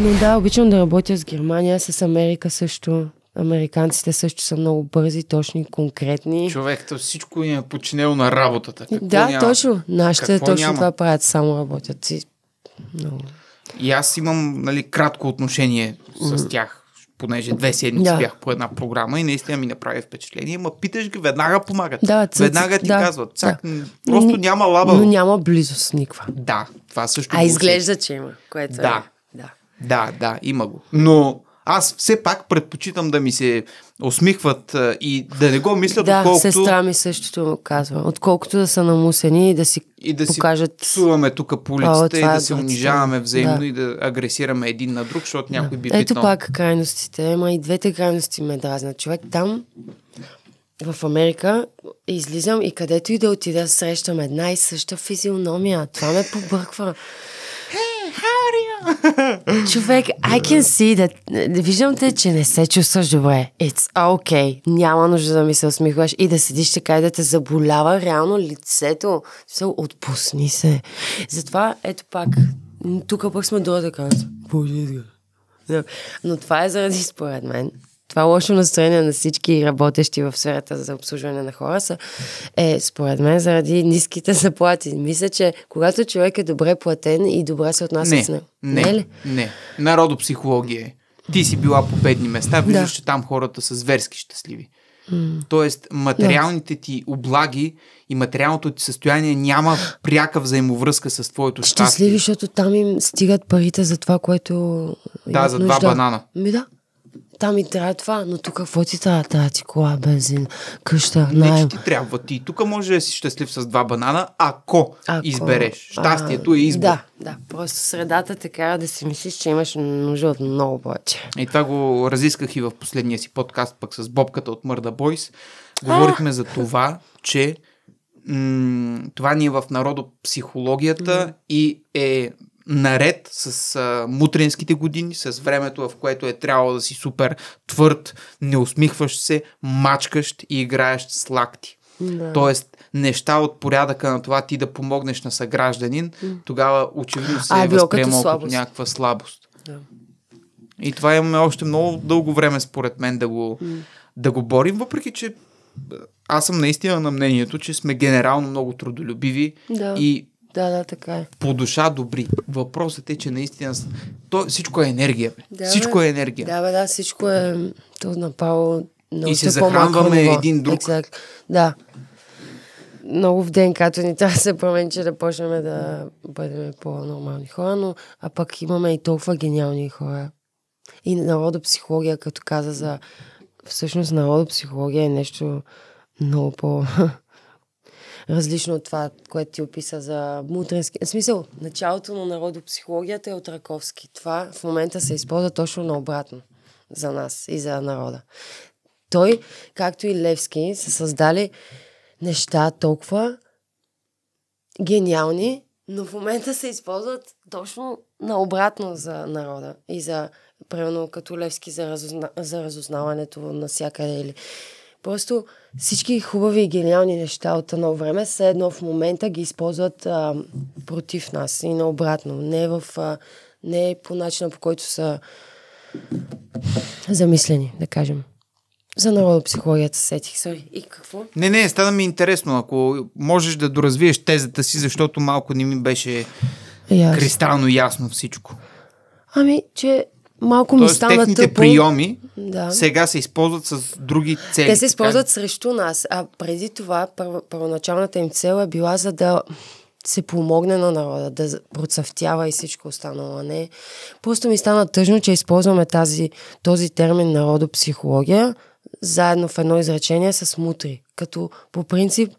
Но да, обичам да работя с Германия, с Америка също. Американците също са много бързи, точни, конкретни. Човекта всичко им е починело на работата. Какво да, няма? точно. Нашите Какво точно няма? това правят, само работят си. Много. И аз имам нали, кратко отношение mm. с тях, понеже две седмици да. бях по една програма и наистина ми направи впечатление. Ма питаш ги, веднага помагат. Да, ци, веднага ти да, казват. Цак, да. Просто ами, няма лаба. Но няма близост никва. Да, това също. А изглежда, че има. Което да. Е. Да, да, има го. Но аз все пак предпочитам да ми се усмихват е, и да не го мислят, да, отколкото... Да, сестра ми същото казва. Отколкото да са намусени и да си и да покажат... си псуваме тук по улицата и да е се унижаваме взаимно да. и да агресираме един на друг, защото някой да. би Ето пак крайностите. Ема и двете крайности ме дразнат. Човек там в Америка излизам и където и да отида срещам една и съща физиономия. Това ме побърква. Човек, I can see that. Виждам те, че не се чувстваш добре. It's okay. Няма нужда да ми се усмихваш и да седиш така и да те заболява реално лицето. Се отпусни се. Затова, ето пак, тук пък сме до да казвам. Но това е заради, според мен, това лошо настроение на всички работещи в сферата за обслужване на хора са, е според мен заради ниските заплати. Мисля, че когато човек е добре платен и добре се отнася не, с него. Не, не, е ли? не. Народопсихология е. Ти си била по бедни места, виждаш, да. че там хората са зверски щастливи. Тоест, материалните ти облаги и материалното ти състояние няма пряка взаимовръзка с твоето щастие. Щастливи, защото там им стигат парите за това, което. Да, за два банана. Ми да там и трябва това, но тук какво ти трябва? Трябва ти кола, бензин, къща, най... Не, че ти трябва ти. Тук може да си щастлив с два банана, ако, ако... избереш. Щастието е избор. Да, да. Просто средата те кара да си мислиш, че имаш нужда от много повече. И е, това го разисках и в последния си подкаст пък с Бобката от Мърда Бойс. Говорихме а! за това, че м- това ни е в народопсихологията mm-hmm. и е наред с а, мутринските години, с времето, в което е трябвало да си супер твърд, неусмихващ се, мачкащ и играещ с лакти. Да. Тоест, неща от порядъка на това ти да помогнеш на съгражданин, mm. тогава очевидно се а, е възприемал като някаква слабост. Да. И това имаме още много дълго време, според мен, да го, mm. да го борим, въпреки че аз съм наистина на мнението, че сме генерално много трудолюбиви да. и да, да, така е. По душа добри. Въпросът е, че наистина то, всичко е енергия. Бе. Да, всичко е енергия. Да, бе, да, всичко е то напало. Много и се захранваме един друг. Exact. Да. Много в ден, като ни трябва да се промени, че да почнем да бъдем по-нормални хора, но а пък имаме и толкова гениални хора. И народа психология, като каза за... Всъщност народа психология е нещо много по различно от това, което ти описа за мутренски. В смисъл, началото на народопсихологията е от Раковски. Това в момента се използва точно наобратно за нас и за народа. Той, както и Левски, са създали неща толкова гениални, но в момента се използват точно наобратно за народа и за, примерно, като Левски за, разузна, за разузнаването всяка или Просто всички хубави и гениални неща от едно време, са едно в момента ги използват а, против нас и наобратно. Не, в, а, не по начина по който са замислени, да кажем. За народопсихологията сетих Sorry. И какво? Не, не, стана ми интересно. Ако можеш да доразвиеш тезата си, защото малко не ми беше ясно. кристално ясно всичко. Ами, че малко ми Тоест, стана техните тъпо. приеми да. сега се използват с други цели. Те се използват така. срещу нас, а преди това първоначалната им цел е била за да се помогне на народа, да процъфтява и всичко останало. Не. Просто ми стана тъжно, че използваме тази, този термин народопсихология заедно в едно изречение с мутри. Като по принцип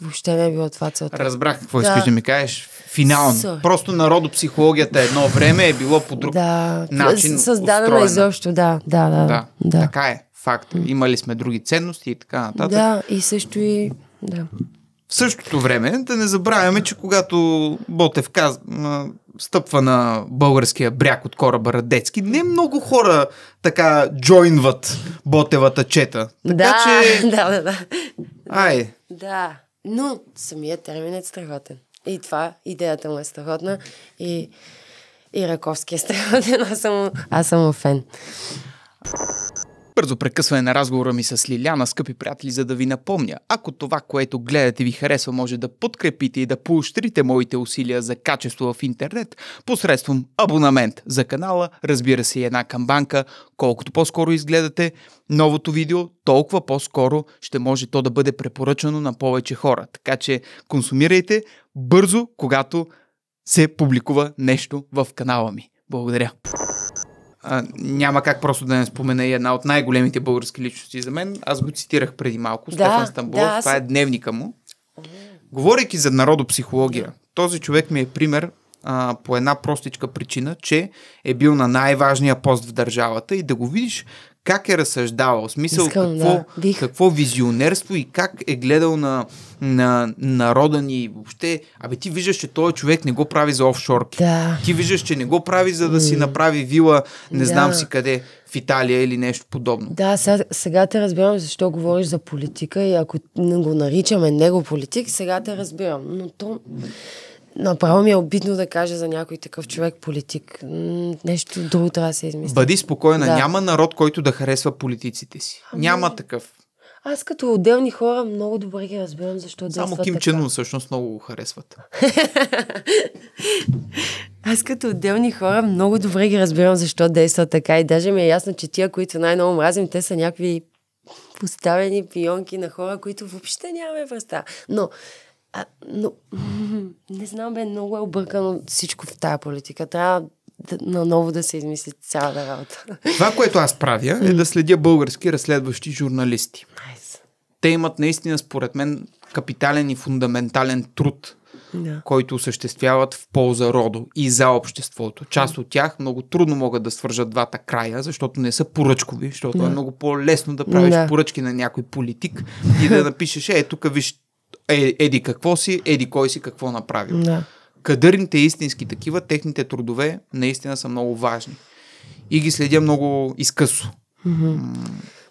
Въобще не е било това целта. Разбрах какво да. искаш да ми кажеш. Финално. С... Просто народопсихологията едно време е било по друг да. начин Създадено устроена. изобщо, да. Да, да, да. да. Така е. Факт. Имали сме други ценности и така нататък. Да, и също и... Да. В същото време да не забравяме, че когато Ботев каз... стъпва на българския бряг от кораба Радецки, не много хора така джойнват Ботевата чета. Така да, че да, да, да. Ай. Да. Но самият термин е страхотен. И това, идеята му е страхотна. И, и Раковски е страхотен. Аз съм, аз съм фен. Бързо прекъсване на разговора ми с Лиляна, скъпи приятели, за да ви напомня, ако това, което гледате ви харесва, може да подкрепите и да поощрите моите усилия за качество в интернет посредством абонамент за канала, разбира се и една камбанка. Колкото по-скоро изгледате новото видео, толкова по-скоро ще може то да бъде препоръчано на повече хора. Така че консумирайте бързо, когато се публикува нещо в канала ми. Благодаря! а, няма как просто да не спомена и една от най-големите български личности за мен. Аз го цитирах преди малко, да, Стефан Стамбулов, да, аз... това е дневника му. Говорейки за народопсихология, този човек ми е пример а, по една простичка причина, че е бил на най-важния пост в държавата и да го видиш как е разсъждавал, в смисъл Искам, какво, да. какво визионерство и как е гледал на, на народа ни въобще. Абе ти виждаш, че този човек не го прави за офшорки. Да. Ти виждаш, че не го прави за да си направи вила, не да. знам си къде, в Италия или нещо подобно. Да, сега, сега те разбирам защо говориш за политика и ако не го наричаме него политик, сега те разбирам. Но то... Направо ми е обидно да кажа за някой такъв човек политик. Нещо друго трябва да се измисли. Бъди спокойна. Да. Няма народ, който да харесва политиците си. Ами... Няма такъв. Аз като отделни хора много добре ги разбирам защо Само Ким Чен всъщност много го харесват. Аз като отделни хора много добре ги разбирам защо действат така и даже ми е ясно, че тия, които най ново мразим, те са някакви поставени пионки на хора, които въобще нямаме връста. Но а, но, не знам, бе, много е объркано всичко в тая политика. Трябва да, наново да се измисли цялата работа. Това, което аз правя, е да следя български разследващи журналисти. Nice. Те имат наистина, според мен, капитален и фундаментален труд, да. който осъществяват в полза родо и за обществото. Част от тях много трудно могат да свържат двата края, защото не са поръчкови, защото е да. е много по-лесно да правиш да. поръчки на някой политик и да напишеш, е, тук виж е, еди какво си, еди кой си какво направил. Да. Кадърните истински такива, техните трудове наистина са много важни. И ги следя много изкъсо.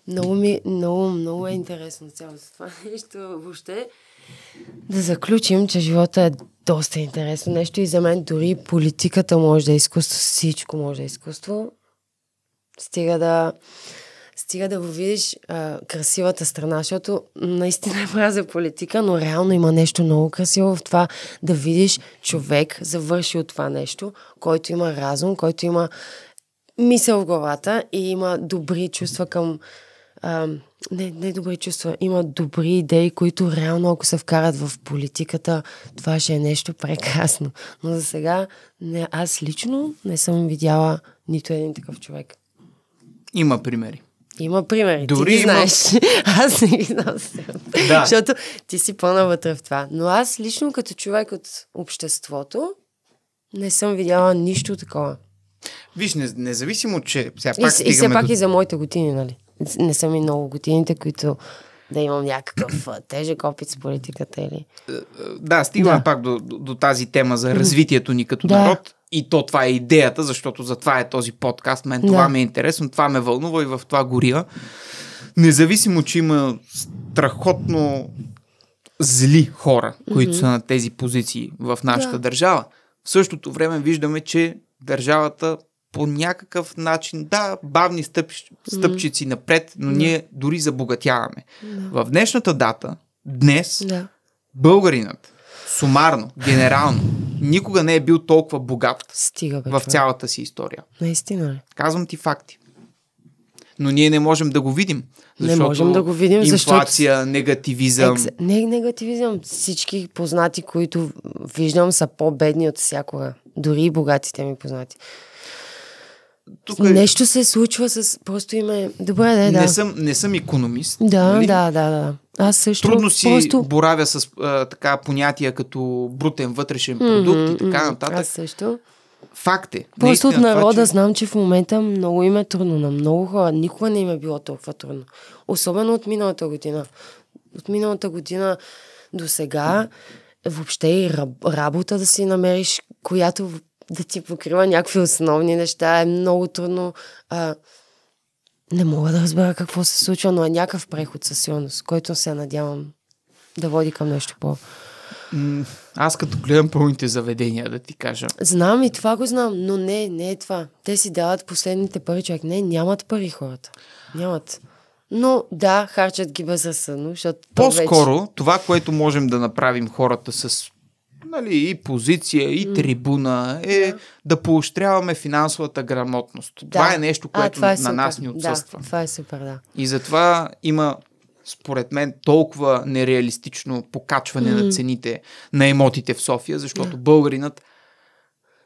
много ми, много, много е интересно цялото това нещо. Въобще да заключим, че живота е доста интересно нещо и за мен дори политиката може да е изкуство, всичко може да е изкуство. Стига да стига да го видиш а, красивата страна, защото наистина е мразя политика, но реално има нещо много красиво в това да видиш човек завършил това нещо, който има разум, който има мисъл в главата и има добри чувства към а, не, не добри чувства, има добри идеи, които реално ако се вкарат в политиката, това ще е нещо прекрасно. Но за сега не, аз лично не съм видяла нито един такъв човек. Има примери. Има примери. Дори ти ги има... знаеш. Аз не ги знам. Да. Защото ти си по-навътре в това. Но аз лично като човек от обществото не съм видяла нищо такова. Виж, независимо, че сега пак И, и все пак до... и за моите години, нали? Не са ми много годините, които да имам някакъв тежък опит с политиката или... Е, е, да, стигаме да. пак до, до, до тази тема за развитието ни като да. народ. И то това е идеята, защото за това е този подкаст. Мен това да. ми е интересно, това ме вълнува и в това горива. Независимо, че има страхотно зли хора, които mm-hmm. са на тези позиции в нашата да. държава, в същото време виждаме, че държавата по някакъв начин, да, бавни стъп, стъпчици mm-hmm. напред, но mm-hmm. ние дори забогатяваме. Mm-hmm. В днешната дата, днес, yeah. българинът, сумарно, генерално, никога не е бил толкова богат Стига, бе, в цялата си история. Наистина. Ли? Казвам ти факти. Но ние не можем да го видим. не можем да го видим, инфлация, защото... негативизъм. Екс... Не негативизъм. Всички познати, които виждам, са по-бедни от всякога. Дори и богатите ми познати. Тук е... Нещо се случва с... Просто име... Добре, да, да. Не съм, не съм економист. Да, нали? да, да, да. Аз също Трудно си просто... боравя с а, така понятия като брутен вътрешен продукт mm-hmm, и така нататък. Аз също. Факт е. Просто от народа това, че... знам, че в момента много им е трудно. На много хора никога не им е било толкова трудно. Особено от миналата година. От миналата година до сега въобще и работа да си намериш, която да ти покрива някакви основни неща е много трудно. А, не мога да разбера какво се случва, но е някакъв преход със сигурност, който се надявам да води към нещо по... Аз като гледам пълните заведения, да ти кажа. Знам и това го знам, но не, не е това. Те си дават последните пари, човек. Не, нямат пари хората. Нямат. Но да, харчат ги безразсъдно, защото... По-скоро това, което можем да направим хората с нали, и позиция, и трибуна е да, да поощряваме финансовата грамотност. Да. Това е нещо, което а, това е на нас ни отсъства. Да, това е супер, да. И затова има според мен, толкова нереалистично покачване mm. на цените на емотите в София, защото yeah. българинът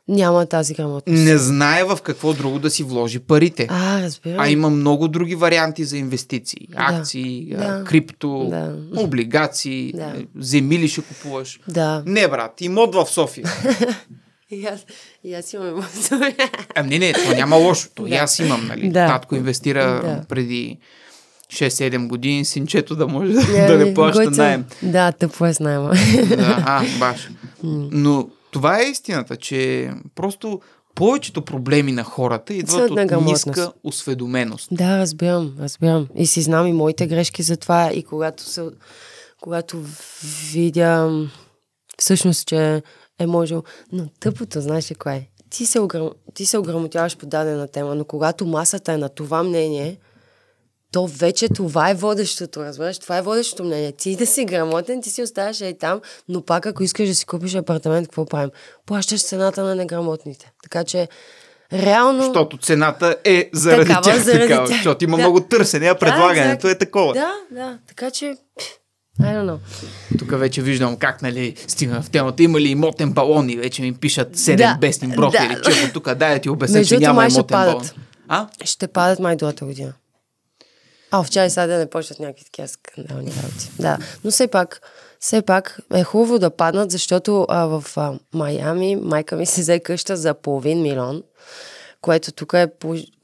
няма тази грамотност. Не знае в какво друго да си вложи парите. А, разбира. А има много други варианти за инвестиции. Акции, да. крипто, да. облигации, да. Е, земи ли ще купуваш. Да. Не, брат, имот в София. И аз, и аз имам емоция. А, не, не, това няма лошо. То да. и аз имам, нали? Да. Татко инвестира да. преди 6-7 години, синчето да може yeah, да не плаща е- найем. Да, тъпо е с найема. Да, а, баш. Но това е истината, че просто повечето проблеми на хората идват от ниска осведоменост. Да, разбирам, разбирам. И си знам и моите грешки за това. И когато, се, когато видя всъщност, че е можел... Но тъпото, знаеш ли кое? Е? Ти се, ограм... ти се ограмотяваш по дадена тема, но когато масата е на това мнение, то вече това е водещото, разбираш? Това е водещото мнение. Ти да си грамотен, ти си оставаш и там, но пак ако искаш да си купиш апартамент, какво правим? Плащаш цената на неграмотните. Така че Реално. Защото цената е заради такава, тях. Заради такава, тях. Защото има да. много търсене, а предлагането да, е такова. Да, да. Така че. I don't know. Тук вече виждам как, нали, стигна в темата. Има ли имотен балон и вече ми пишат 7 да, бесни профили. Да. тук, дай да ти обясня, че няма имотен падат. балон. А? Ще падат май другата година. А, в чай сега да не почнат някакви такива скандални работи. Да, но все пак, все пак е хубаво да паднат, защото а, в а, Майами майка ми се взе къща за половин милион, което тук е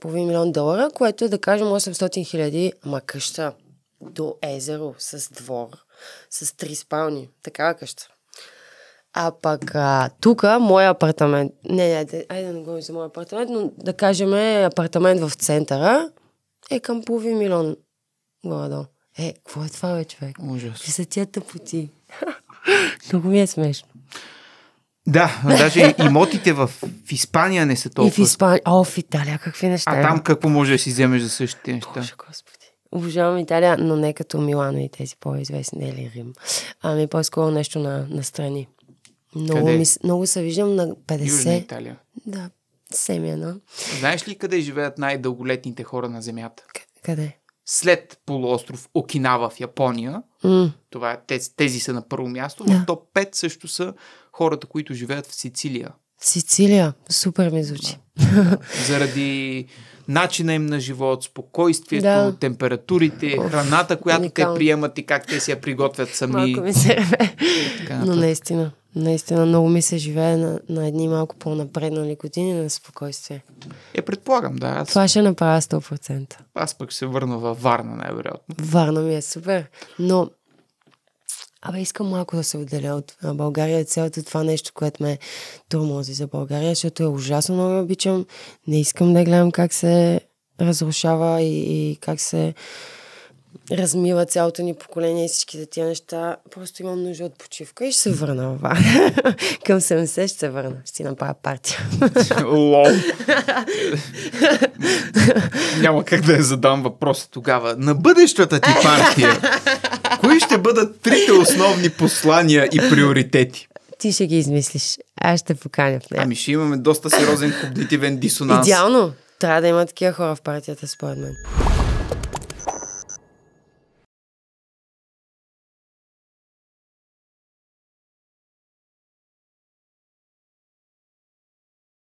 половин милион долара, което е да кажем 800 хиляди, ама къща до езеро, с двор, с три спални, такава къща. А пък тук, моя апартамент, не, не, айде, айде да не говорим за моя апартамент, но да кажем апартамент в центъра, е към половин милион глава е, е, какво е това, бе, човек? Ужас. Ти са тия тъпоти? Много ми е смешно. Да, даже имотите в, в Испания не са толкова. И в Испания. О, в Италия какви неща. А там какво може да си вземеш за същите неща? Боже, господи. Обожавам Италия, но не като Милано и тези по-известни, или нали, Рим. Ами по-скоро нещо на, на страни. Много, Къде? ми, много се виждам на 50. Южна Италия. Да, Семена. Знаеш ли къде живеят най-дълголетните хора на Земята? К- къде? След полуостров Окинава в Япония, mm. това е, тези, тези са на първо място, Yeah. в топ 5 също са хората, които живеят в Сицилия. Сицилия, супер ми звучи. Да, да. Заради начина им на живот, спокойствието, да. температурите, Оф, храната, която уникал. те приемат и как те си я приготвят сами. Малко ми се но наистина. Наистина много ми се живее на, на едни малко по-напреднали години на спокойствие. Е, предполагам, да. Аз... Това ще направя 100%. Аз пък се върна във Варна, най-вероятно. Варна ми е супер. Но Абе, искам малко да се отделя от България, цялото това нещо, което ме тормози за България, защото е ужасно много обичам. Не искам да гледам как се разрушава и, и как се размива цялото ни поколение и всичките тия неща. Просто имам нужда от почивка и ще се върна в Към 70 ще се върна. Ще си направя партия. Лол. Няма как да я задам въпроса тогава. На бъдещата ти партия, кои ще бъдат трите основни послания и приоритети? Ти ще ги измислиш. Аз ще поканя в нея. Ами ще имаме доста сериозен когнитивен дисонанс. Идеално. Трябва да има такива хора в партията, според мен.